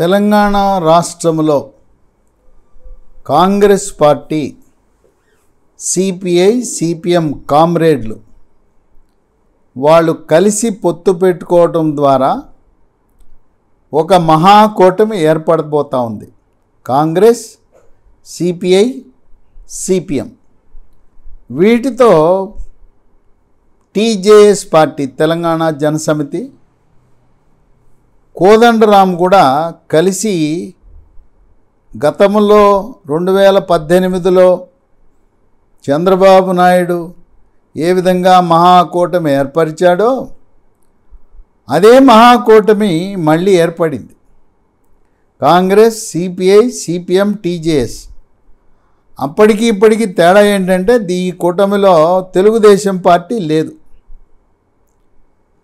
తెలంగాణ రాష్ట్రంలో Congress party CPI CPM కామ్రేడ్లు వాళ్ళు కలిసి పొత్తు పెట్టుకోవటం ద్వారా ఒక మహాకూటమి ఏర్పడబోతూ ఉంది కాంగ్రెస్ సిపిఐ సిపిఎం వీటితో టీజేఎస్ పార్టీ తెలంగాణ జనసమితి కోదండరాం కూడా కలిసి గతంలో రెండు వేల పద్దెనిమిదిలో చంద్రబాబు నాయుడు ఏ విధంగా మహాకూటమి ఏర్పరిచాడో అదే మహాకూటమి మళ్ళీ ఏర్పడింది కాంగ్రెస్ సిపిఐ సిపిఎం టీజేఎస్ అప్పటికి ఇప్పటికి తేడా ఏంటంటే ఈ కూటమిలో తెలుగుదేశం పార్టీ లేదు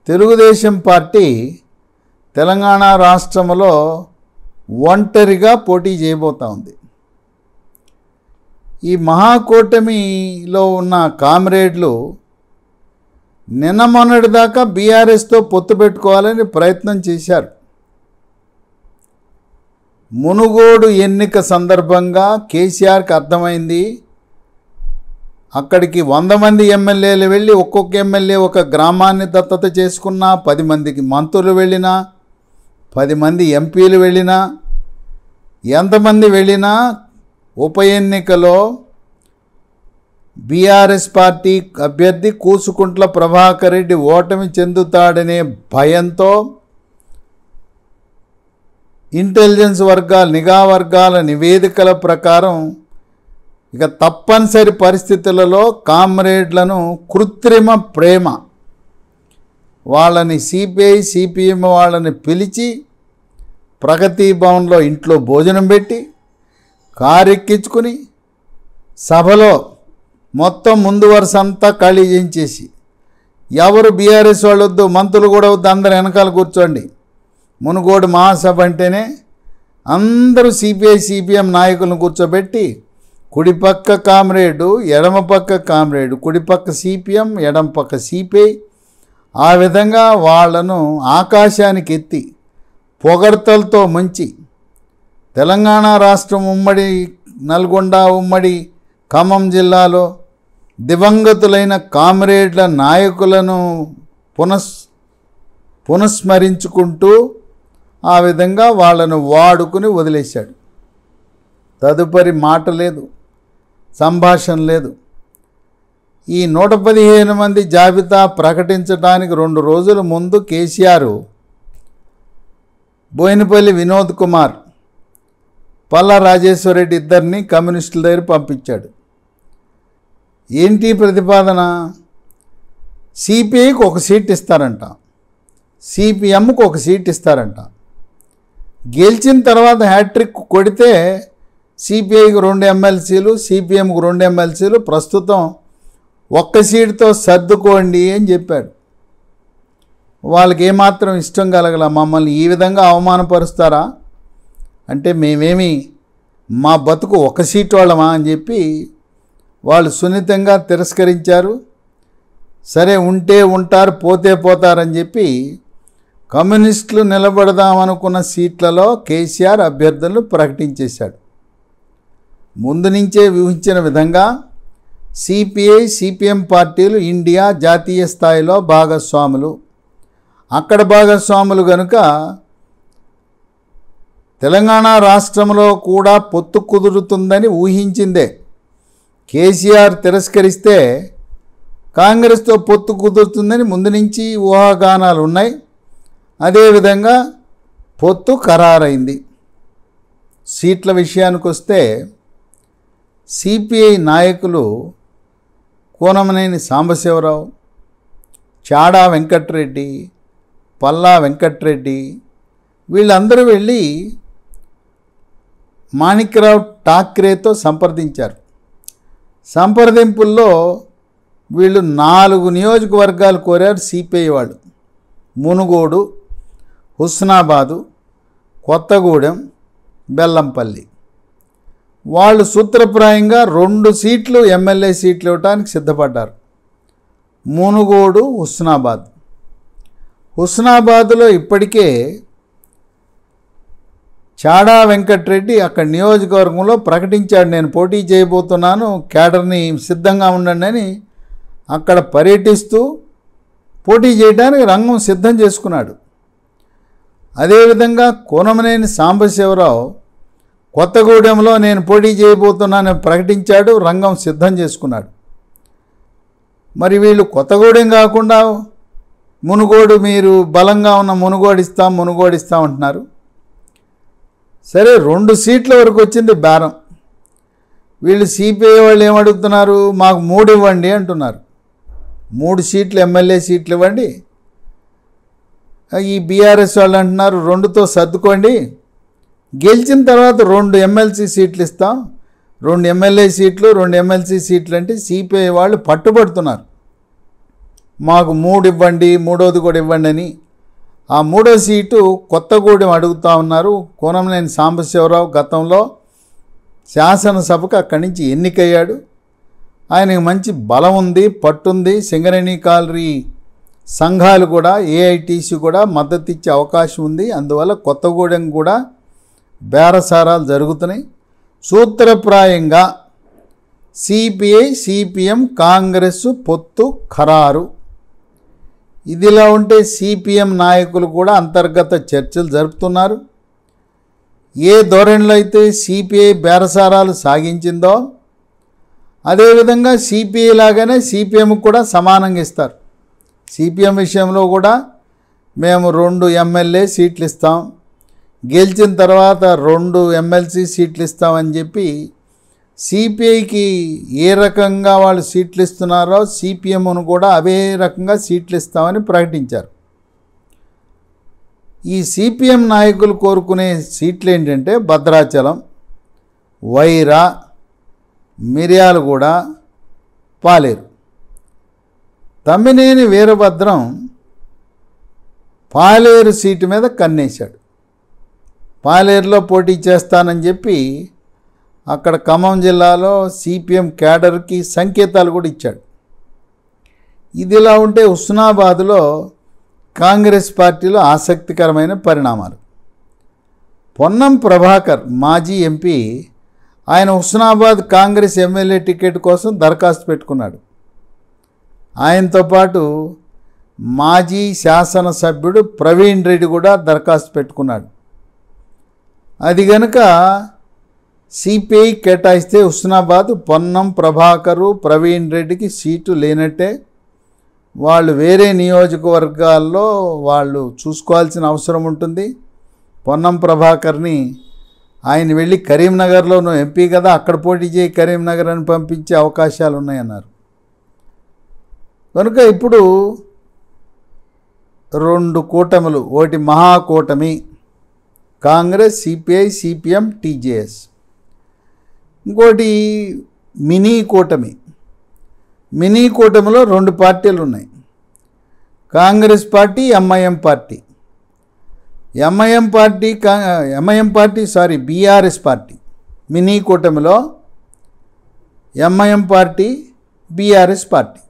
తెలుగుదేశం పార్టీ తెలంగాణ రాష్ట్రంలో ఒంటరిగా పోటీ చేయబోతూ ఉంది ఈ మహాకూటమిలో ఉన్న కామ్రేడ్లు నిన్న మొన్నటి దాకా బీఆర్ఎస్తో పొత్తు పెట్టుకోవాలని ప్రయత్నం చేశారు మునుగోడు ఎన్నిక సందర్భంగా కేసీఆర్కి అర్థమైంది అక్కడికి వంద మంది ఎమ్మెల్యేలు వెళ్ళి ఒక్కొక్క ఎమ్మెల్యే ఒక గ్రామాన్ని దత్తత చేసుకున్నా పది మందికి మంత్రులు వెళ్ళినా పది మంది ఎంపీలు వెళ్ళినా ఎంతమంది వెళ్ళినా ఉప ఎన్నికలో బీఆర్ఎస్ పార్టీ అభ్యర్థి కూసుకుంట్ల ప్రభాకర్ రెడ్డి ఓటమి చెందుతాడనే భయంతో ఇంటెలిజెన్స్ వర్గాల నిఘా వర్గాల నివేదికల ప్రకారం ఇక తప్పనిసరి పరిస్థితులలో కామ్రేడ్లను కృత్రిమ ప్రేమ వాళ్ళని సిపిఐ సిపిఎం వాళ్ళని పిలిచి ప్రగతి భవన్లో ఇంట్లో భోజనం పెట్టి కారెక్కించుకుని సభలో మొత్తం ముందు వరుస అంతా ఖాళీ చేయించేసి ఎవరు బీఆర్ఎస్ వాళ్ళు వద్దు మంత్రులు కూడా వద్దు అందరు వెనకాల కూర్చోండి మునుగోడు మహాసభ అంటేనే అందరూ సిపిఐ సిపిఎం నాయకులను కూర్చోబెట్టి కుడిపక్క కామ్రేడు ఎడమ పక్క కామ్రేడు కుడిపక్క సిపిఎం ఎడమ పక్క సిపిఐ ఆ విధంగా వాళ్లను ఆకాశానికి ఎత్తి పొగడ్తలతో ముంచి తెలంగాణ రాష్ట్రం ఉమ్మడి నల్గొండ ఉమ్మడి ఖమ్మం జిల్లాలో దివంగతులైన కామ్రేడ్ల నాయకులను పునస్ పునస్మరించుకుంటూ ఆ విధంగా వాళ్ళను వాడుకుని వదిలేశాడు తదుపరి మాట లేదు సంభాషణ లేదు ఈ నూట పదిహేను మంది జాబితా ప్రకటించడానికి రెండు రోజుల ముందు కేసీఆర్ బోయినపల్లి వినోద్ కుమార్ పల్లా రాజేశ్వరరెడ్డి ఇద్దరిని కమ్యూనిస్టుల దగ్గర పంపించాడు ఏంటి ప్రతిపాదన సిపిఐకి ఒక సీట్ ఇస్తారంట సిపిఎంకు ఒక సీట్ ఇస్తారంట గెలిచిన తర్వాత హ్యాట్రిక్ కొడితే సిపిఐకి రెండు ఎమ్మెల్సీలు సిపిఎంకు రెండు ఎమ్మెల్సీలు ప్రస్తుతం ఒక్క సీటుతో సర్దుకోండి అని చెప్పాడు వాళ్ళకి ఏమాత్రం ఇష్టం కలగల మమ్మల్ని ఈ విధంగా అవమానపరుస్తారా అంటే మేమేమి మా బతుకు ఒక సీట్ వాళ్ళమా అని చెప్పి వాళ్ళు సున్నితంగా తిరస్కరించారు సరే ఉంటే ఉంటారు పోతే పోతారని చెప్పి కమ్యూనిస్టులు నిలబడదామనుకున్న సీట్లలో కేసీఆర్ అభ్యర్థులు ప్రకటించేశాడు ముందు నుంచే ఊహించిన విధంగా సిపిఐ సిపిఎం పార్టీలు ఇండియా జాతీయ స్థాయిలో భాగస్వాములు అక్కడ భాగస్వాములు కనుక తెలంగాణ రాష్ట్రంలో కూడా పొత్తు కుదురుతుందని ఊహించిందే కేసీఆర్ తిరస్కరిస్తే కాంగ్రెస్తో పొత్తు కుదురుతుందని ముందు నుంచి ఊహాగానాలు ఉన్నాయి అదేవిధంగా పొత్తు ఖరారైంది సీట్ల విషయానికి వస్తే సిపిఐ నాయకులు కోనమనేని సాంబశివరావు చాడా వెంకట్రెడ్డి పల్లా వెంకట్రెడ్డి వీళ్ళందరూ వెళ్ళి మాణిక్యరావు ఠాక్రేతో సంప్రదించారు సంప్రదింపుల్లో వీళ్ళు నాలుగు నియోజకవర్గాలు కోరారు సిపిఐ వాళ్ళు మునుగోడు హుస్నాబాదు కొత్తగూడెం బెల్లంపల్లి వాళ్ళు సూత్రప్రాయంగా రెండు సీట్లు ఎమ్మెల్యే సీట్లు ఇవ్వటానికి సిద్ధపడ్డారు మునుగోడు హుస్నాబాద్ హుస్నాబాద్లో ఇప్పటికే చాడా వెంకట్రెడ్డి అక్కడ నియోజకవర్గంలో ప్రకటించాడు నేను పోటీ చేయబోతున్నాను కేడర్ని సిద్ధంగా ఉండండి అని అక్కడ పర్యటిస్తూ పోటీ చేయడానికి రంగం సిద్ధం చేసుకున్నాడు అదేవిధంగా కోనమనేని సాంబశివరావు కొత్తగూడెంలో నేను పోటీ చేయబోతున్నానని ప్రకటించాడు రంగం సిద్ధం చేసుకున్నాడు మరి వీళ్ళు కొత్తగూడెం కాకుండా మునుగోడు మీరు బలంగా ఉన్న మునుగోడిస్తాం మునుగోడిస్తాం అంటున్నారు సరే రెండు సీట్ల వరకు వచ్చింది బేరం వీళ్ళు సిపిఐ వాళ్ళు ఏమడుగుతున్నారు మాకు మూడు ఇవ్వండి అంటున్నారు మూడు సీట్లు ఎమ్మెల్యే సీట్లు ఇవ్వండి ఈ బీఆర్ఎస్ వాళ్ళు అంటున్నారు రెండుతో సర్దుకోండి గెలిచిన తర్వాత రెండు ఎమ్మెల్సీ సీట్లు ఇస్తాం రెండు ఎమ్మెల్యే సీట్లు రెండు ఎమ్మెల్సీ సీట్లు అంటే సిపిఐ వాళ్ళు పట్టుబడుతున్నారు మాకు మూడు ఇవ్వండి మూడోది కూడా ఇవ్వండి అని ఆ మూడో సీటు కొత్తగూడెం అడుగుతూ ఉన్నారు కోనంనేని సాంబశివరావు గతంలో శాసనసభకు అక్కడి నుంచి ఎన్నికయ్యాడు ఆయనకు మంచి బలం ఉంది పట్టుంది సింగరేణి కాలరీ సంఘాలు కూడా ఏఐటీసీ కూడా మద్దతు ఇచ్చే అవకాశం ఉంది అందువల్ల కొత్తగూడెం కూడా బేరసారాలు జరుగుతున్నాయి సూత్రప్రాయంగా సిపిఐ సిపిఎం కాంగ్రెస్ పొత్తు ఖరారు ఇదిలా ఉంటే సిపిఎం నాయకులు కూడా అంతర్గత చర్చలు జరుపుతున్నారు ఏ ధోరణిలో అయితే సిపిఐ బేరసారాలు సాగించిందో అదేవిధంగా సిపిఐ లాగానే సిపిఎం కూడా సమానంగా ఇస్తారు సిపిఎం విషయంలో కూడా మేము రెండు ఎమ్మెల్యే సీట్లు ఇస్తాం గెలిచిన తర్వాత రెండు ఎమ్మెల్సీ సీట్లు ఇస్తామని చెప్పి సిపిఐకి ఏ రకంగా వాళ్ళు సీట్లు ఇస్తున్నారో సిపిఎంను కూడా అవే రకంగా సీట్లు ఇస్తామని ప్రకటించారు ఈ సిపిఎం నాయకులు కోరుకునే సీట్లు ఏంటంటే భద్రాచలం వైరా మిర్యాలగూడ పాలేరు తమ్మినేని వీరభద్రం పాలేరు సీటు మీద కన్నేశాడు పాలేరులో పోటీ చేస్తానని చెప్పి అక్కడ ఖమ్మం జిల్లాలో సిపిఎం క్యాడర్కి సంకేతాలు కూడా ఇచ్చాడు ఇది ఇలా ఉంటే హుస్నాబాద్లో కాంగ్రెస్ పార్టీలో ఆసక్తికరమైన పరిణామాలు పొన్నం ప్రభాకర్ మాజీ ఎంపీ ఆయన హుస్నాబాద్ కాంగ్రెస్ ఎమ్మెల్యే టికెట్ కోసం దరఖాస్తు పెట్టుకున్నాడు ఆయనతో పాటు మాజీ శాసనసభ్యుడు ప్రవీణ్ రెడ్డి కూడా దరఖాస్తు పెట్టుకున్నాడు అది గనుక సిపిఐ కేటాయిస్తే హుస్నాబాద్ పొన్నం ప్రభాకరు ప్రవీణ్ రెడ్డికి సీటు లేనట్టే వాళ్ళు వేరే నియోజకవర్గాల్లో వాళ్ళు చూసుకోవాల్సిన అవసరం ఉంటుంది పొన్నం ప్రభాకర్ని ఆయన వెళ్ళి కరీంనగర్లోను ఎంపీ కదా అక్కడ పోటీ చేయి కరీంనగర్ అని పంపించే అవకాశాలు ఉన్నాయన్నారు కనుక ఇప్పుడు రెండు కూటములు ఒకటి మహాకూటమి కాంగ్రెస్ సిపిఐ సిపిఎం టీజేఎస్ ఇంకోటి మినీ కూటమి మినీ కూటమిలో రెండు పార్టీలు ఉన్నాయి Congress party MIM party MIM party కా MIM party sorry BRS party mini కూటమిలో ఎంఐఎం పార్టీ బీఆర్ఎస్ పార్టీ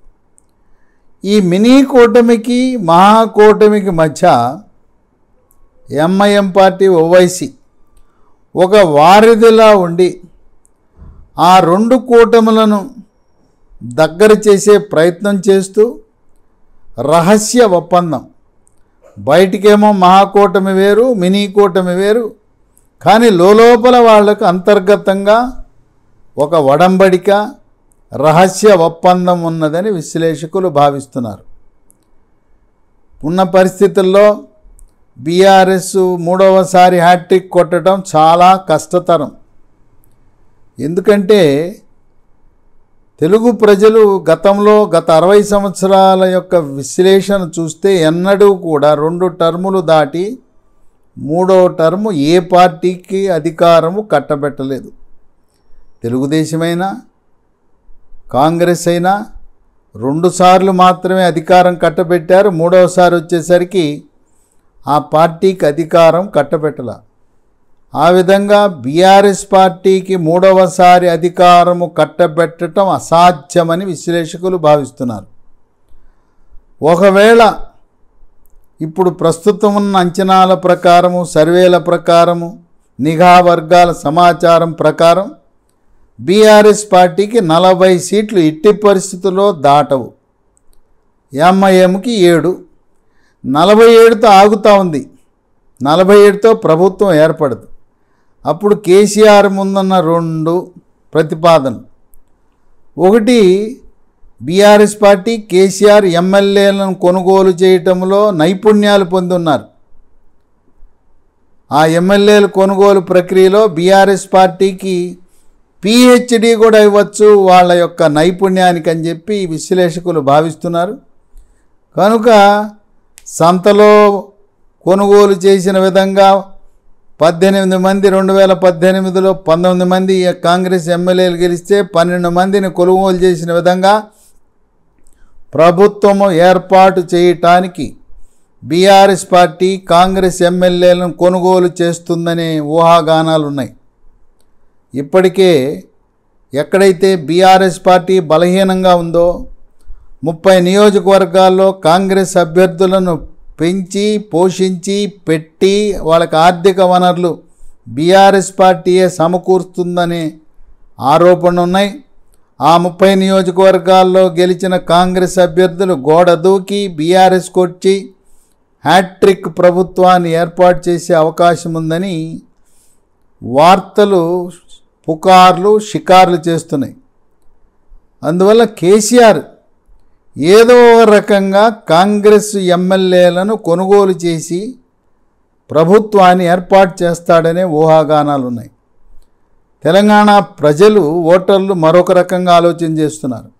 ఈ మినీ కూటమికి మహాకూటమికి మధ్య ఎంఐఎం పార్టీ ఓవైసీ ఒక వారిదిలా ఉండి ఆ రెండు కూటములను దగ్గర చేసే ప్రయత్నం చేస్తూ రహస్య ఒప్పందం బయటికేమో మహాకూటమి వేరు మినీ కూటమి వేరు కానీ లోపల వాళ్లకు అంతర్గతంగా ఒక వడంబడిక రహస్య ఒప్పందం ఉన్నదని విశ్లేషకులు భావిస్తున్నారు ఉన్న పరిస్థితుల్లో బీఆర్ఎస్ మూడవసారి హ్యాట్రిక్ కొట్టడం చాలా కష్టతరం ఎందుకంటే తెలుగు ప్రజలు గతంలో గత అరవై సంవత్సరాల యొక్క విశ్లేషణ చూస్తే ఎన్నడూ కూడా రెండు టర్ములు దాటి మూడో టర్ము ఏ పార్టీకి అధికారము కట్టబెట్టలేదు తెలుగుదేశమైనా కాంగ్రెస్ అయినా రెండుసార్లు మాత్రమే అధికారం కట్టబెట్టారు మూడవసారి వచ్చేసరికి ఆ పార్టీకి అధికారం కట్టబెట్టల ఆ విధంగా బీఆర్ఎస్ పార్టీకి మూడవసారి అధికారము కట్టబెట్టడం అసాధ్యమని విశ్లేషకులు భావిస్తున్నారు ఒకవేళ ఇప్పుడు ప్రస్తుతం ఉన్న అంచనాల ప్రకారము సర్వేల ప్రకారము నిఘా వర్గాల సమాచారం ప్రకారం బీఆర్ఎస్ పార్టీకి నలభై సీట్లు ఇట్టి పరిస్థితుల్లో దాటవు ఎంఐఎంకి ఏడు నలభై ఏడుతో ఆగుతూ ఉంది నలభై ఏడుతో ప్రభుత్వం ఏర్పడదు అప్పుడు కేసీఆర్ ముందున్న రెండు ప్రతిపాదన ఒకటి బీఆర్ఎస్ పార్టీ కేసీఆర్ ఎమ్మెల్యేలను కొనుగోలు చేయటంలో నైపుణ్యాలు పొందున్నారు ఆ ఎమ్మెల్యేల కొనుగోలు ప్రక్రియలో బీఆర్ఎస్ పార్టీకి పిహెచ్డి కూడా ఇవ్వచ్చు వాళ్ళ యొక్క నైపుణ్యానికి అని చెప్పి విశ్లేషకులు భావిస్తున్నారు కనుక సంతలో కొనుగోలు చేసిన విధంగా పద్దెనిమిది మంది రెండు వేల పద్దెనిమిదిలో పంతొమ్మిది మంది కాంగ్రెస్ ఎమ్మెల్యేలు గెలిస్తే పన్నెండు మందిని కొనుగోలు చేసిన విధంగా ప్రభుత్వము ఏర్పాటు చేయటానికి బీఆర్ఎస్ పార్టీ కాంగ్రెస్ ఎమ్మెల్యేలను కొనుగోలు చేస్తుందనే ఊహాగానాలు ఉన్నాయి ఇప్పటికే ఎక్కడైతే బీఆర్ఎస్ పార్టీ బలహీనంగా ఉందో ముప్పై నియోజకవర్గాల్లో కాంగ్రెస్ అభ్యర్థులను పెంచి పోషించి పెట్టి వాళ్ళకి ఆర్థిక వనరులు బీఆర్ఎస్ పార్టీయే సమకూరుస్తుందనే ఆరోపణలు ఉన్నాయి ఆ ముప్పై నియోజకవర్గాల్లో గెలిచిన కాంగ్రెస్ అభ్యర్థులు గోడ దూకి బీఆర్ఎస్ కొచ్చి హ్యాట్రిక్ ప్రభుత్వాన్ని ఏర్పాటు చేసే అవకాశం ఉందని వార్తలు పుకార్లు షికార్లు చేస్తున్నాయి అందువల్ల కేసీఆర్ ఏదో రకంగా కాంగ్రెస్ ఎమ్మెల్యేలను కొనుగోలు చేసి ప్రభుత్వాన్ని ఏర్పాటు చేస్తాడనే ఊహాగానాలు ఉన్నాయి తెలంగాణ ప్రజలు ఓటర్లు మరొక రకంగా ఆలోచన చేస్తున్నారు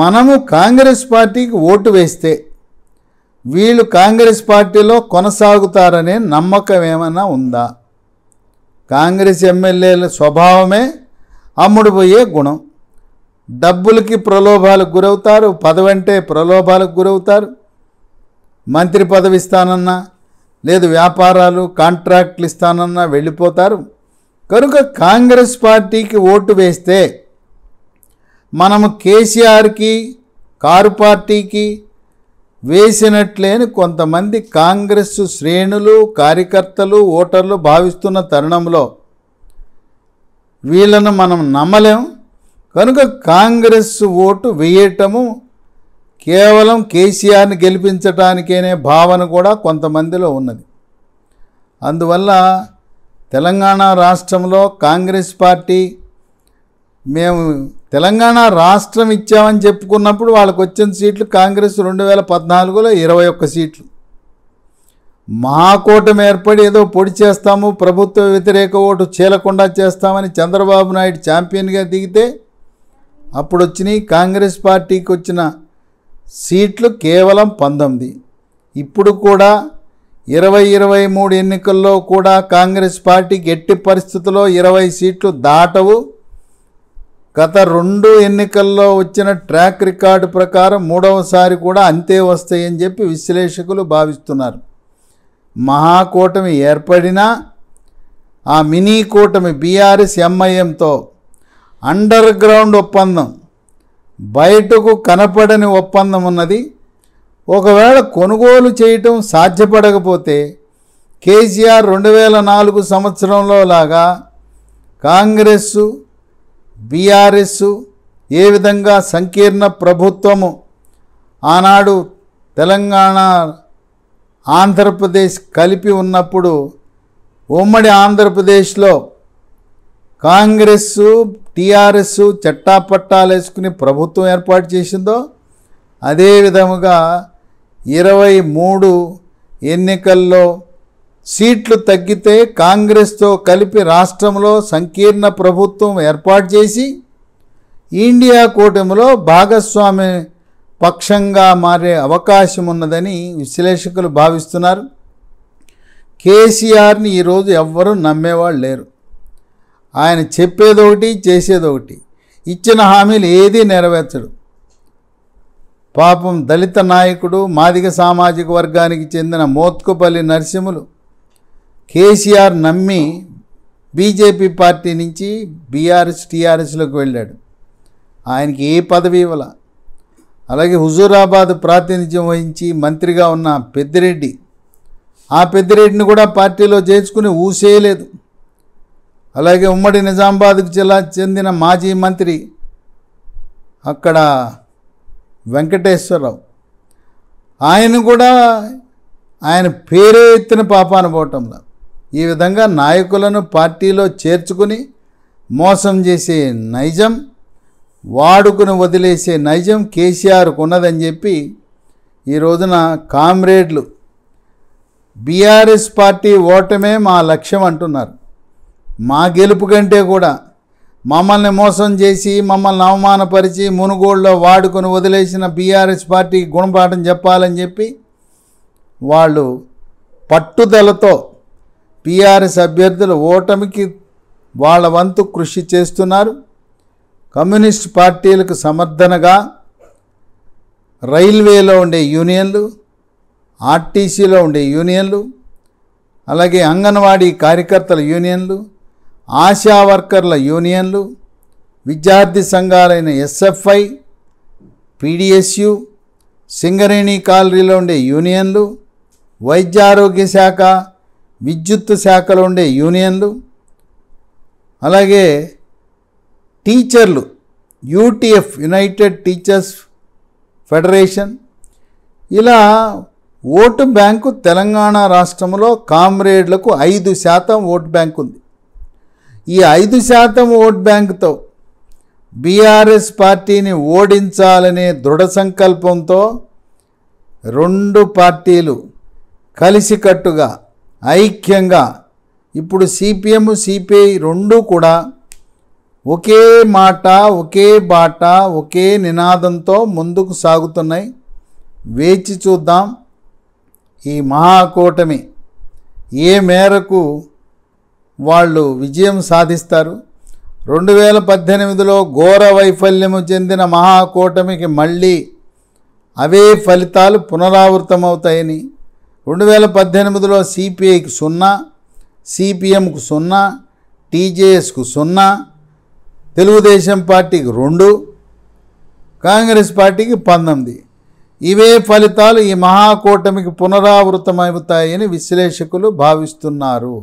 మనము కాంగ్రెస్ పార్టీకి ఓటు వేస్తే వీళ్ళు కాంగ్రెస్ పార్టీలో కొనసాగుతారనే నమ్మకం ఏమైనా ఉందా కాంగ్రెస్ ఎమ్మెల్యేల స్వభావమే అమ్ముడుపోయే గుణం డబ్బులకి ప్రలోభాలకు గురవుతారు పదవంటే ప్రలోభాలకు గురవుతారు మంత్రి పదవి ఇస్తానన్నా లేదు వ్యాపారాలు కాంట్రాక్ట్లు ఇస్తానన్నా వెళ్ళిపోతారు కనుక కాంగ్రెస్ పార్టీకి ఓటు వేస్తే మనము కేసీఆర్కి కారు పార్టీకి వేసినట్లేని కొంతమంది కాంగ్రెస్ శ్రేణులు కార్యకర్తలు ఓటర్లు భావిస్తున్న తరుణంలో వీళ్ళను మనం నమ్మలేం కనుక కాంగ్రెస్ ఓటు వేయటము కేవలం కేసీఆర్ని గెలిపించటానికేనే భావన కూడా కొంతమందిలో ఉన్నది అందువల్ల తెలంగాణ రాష్ట్రంలో కాంగ్రెస్ పార్టీ మేము తెలంగాణ రాష్ట్రం ఇచ్చామని చెప్పుకున్నప్పుడు వాళ్ళకు వచ్చిన సీట్లు కాంగ్రెస్ రెండు వేల పద్నాలుగులో ఇరవై ఒక్క సీట్లు మహాకూటమి ఏర్పడి ఏదో పొడి చేస్తాము ప్రభుత్వ వ్యతిరేక ఓటు చీలకుండా చేస్తామని చంద్రబాబు నాయుడు ఛాంపియన్గా దిగితే అప్పుడు వచ్చినాయి కాంగ్రెస్ పార్టీకి వచ్చిన సీట్లు కేవలం పంతొమ్మిది ఇప్పుడు కూడా ఇరవై ఇరవై మూడు ఎన్నికల్లో కూడా కాంగ్రెస్ పార్టీకి ఎట్టి పరిస్థితుల్లో ఇరవై సీట్లు దాటవు గత రెండు ఎన్నికల్లో వచ్చిన ట్రాక్ రికార్డు ప్రకారం మూడవసారి కూడా అంతే వస్తాయని చెప్పి విశ్లేషకులు భావిస్తున్నారు మహాకూటమి ఏర్పడినా ఆ మినీ కూటమి బీఆర్ఎస్ ఎంఐఎంతో అండర్ గ్రౌండ్ ఒప్పందం బయటకు కనపడని ఒప్పందం ఉన్నది ఒకవేళ కొనుగోలు చేయటం సాధ్యపడకపోతే కేసీఆర్ రెండు వేల నాలుగు సంవత్సరంలో లాగా కాంగ్రెస్ బీఆర్ఎస్ ఏ విధంగా సంకీర్ణ ప్రభుత్వము ఆనాడు తెలంగాణ ఆంధ్రప్రదేశ్ కలిపి ఉన్నప్పుడు ఉమ్మడి ఆంధ్రప్రదేశ్లో కాంగ్రెస్ టీఆర్ఎస్ చట్టాపట్టాలు వేసుకుని ప్రభుత్వం ఏర్పాటు చేసిందో అదేవిధముగా ఇరవై మూడు ఎన్నికల్లో సీట్లు తగ్గితే కాంగ్రెస్తో కలిపి రాష్ట్రంలో సంకీర్ణ ప్రభుత్వం ఏర్పాటు చేసి ఇండియా కూటమిలో భాగస్వామి పక్షంగా మారే అవకాశం ఉన్నదని విశ్లేషకులు భావిస్తున్నారు కేసీఆర్ని ఈరోజు ఎవ్వరూ నమ్మేవాళ్ళు లేరు ఆయన చెప్పేదొకటి చేసేదొకటి ఇచ్చిన హామీలు ఏదీ నెరవేర్చడు పాపం దళిత నాయకుడు మాదిగ సామాజిక వర్గానికి చెందిన మోత్కుపల్లి నరసింహులు కేసీఆర్ నమ్మి బీజేపీ పార్టీ నుంచి బీఆర్ఎస్ టీఆర్ఎస్లోకి వెళ్ళాడు ఆయనకి ఏ పదవి ఇవ్వాల అలాగే హుజూరాబాద్ ప్రాతినిధ్యం వహించి మంత్రిగా ఉన్న పెద్దిరెడ్డి ఆ పెద్దిరెడ్డిని కూడా పార్టీలో చేర్చుకుని ఊసేయలేదు అలాగే ఉమ్మడి నిజామాబాద్కు జిల్లా చెందిన మాజీ మంత్రి అక్కడ వెంకటేశ్వరరావు ఆయన కూడా ఆయన పేరే ఎత్తిన పాప పోవటంలో ఈ విధంగా నాయకులను పార్టీలో చేర్చుకుని మోసం చేసే నైజం వాడుకుని వదిలేసే నైజం కేసీఆర్కు ఉన్నదని చెప్పి ఈ రోజున కామ్రేడ్లు బీఆర్ఎస్ పార్టీ ఓటమే మా లక్ష్యం అంటున్నారు మా గెలుపు కంటే కూడా మమ్మల్ని మోసం చేసి మమ్మల్ని అవమానపరిచి మునుగోడులో వాడుకొని వదిలేసిన బీఆర్ఎస్ పార్టీకి గుణపాఠం చెప్పాలని చెప్పి వాళ్ళు పట్టుదలతో పీఆర్ఎస్ అభ్యర్థుల ఓటమికి వాళ్ళ వంతు కృషి చేస్తున్నారు కమ్యూనిస్ట్ పార్టీలకు సమర్థనగా రైల్వేలో ఉండే యూనియన్లు ఆర్టీసీలో ఉండే యూనియన్లు అలాగే అంగన్వాడీ కార్యకర్తల యూనియన్లు ఆశా వర్కర్ల యూనియన్లు విద్యార్థి సంఘాలైన ఎస్ఎఫ్ఐ పిడిఎస్యు సింగరేణి కాలనీలో ఉండే యూనియన్లు వైద్యారోగ్య శాఖ విద్యుత్ శాఖలో ఉండే యూనియన్లు అలాగే టీచర్లు యూటీఎఫ్ యునైటెడ్ టీచర్స్ ఫెడరేషన్ ఇలా ఓటు బ్యాంకు తెలంగాణ రాష్ట్రంలో కామ్రేడ్లకు ఐదు శాతం ఓటు బ్యాంకు ఉంది ఈ ఐదు శాతం ఓట్ బ్యాంకుతో బీఆర్ఎస్ పార్టీని ఓడించాలనే దృఢ సంకల్పంతో రెండు పార్టీలు కలిసికట్టుగా ఐక్యంగా ఇప్పుడు సిపిఎం సిపిఐ రెండూ కూడా ఒకే మాట ఒకే బాట ఒకే నినాదంతో ముందుకు సాగుతున్నాయి వేచి చూద్దాం ఈ మహాకూటమి ఏ మేరకు వాళ్ళు విజయం సాధిస్తారు రెండు వేల పద్దెనిమిదిలో ఘోర వైఫల్యము చెందిన మహాకూటమికి మళ్ళీ అవే ఫలితాలు పునరావృతమవుతాయని రెండు వేల పద్దెనిమిదిలో సిపిఐకి సున్నా సిపిఎంకు సున్నా టీజేఎస్కు సున్నా తెలుగుదేశం పార్టీకి రెండు కాంగ్రెస్ పార్టీకి పంతొమ్మిది ఇవే ఫలితాలు ఈ మహాకూటమికి పునరావృతమవుతాయని విశ్లేషకులు భావిస్తున్నారు